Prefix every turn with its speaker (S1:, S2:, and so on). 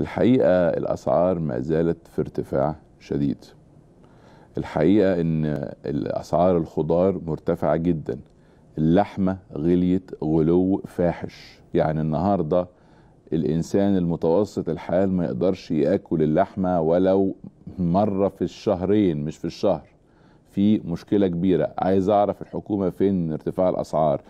S1: الحقيقة الأسعار ما زالت في ارتفاع شديد الحقيقة أن أسعار الخضار مرتفعة جدا اللحمة غليت غلو فاحش يعني النهاردة الإنسان المتوسط الحال ما يقدرش يأكل اللحمة ولو مرة في الشهرين مش في الشهر في مشكلة كبيرة عايز أعرف الحكومة فين ارتفاع الأسعار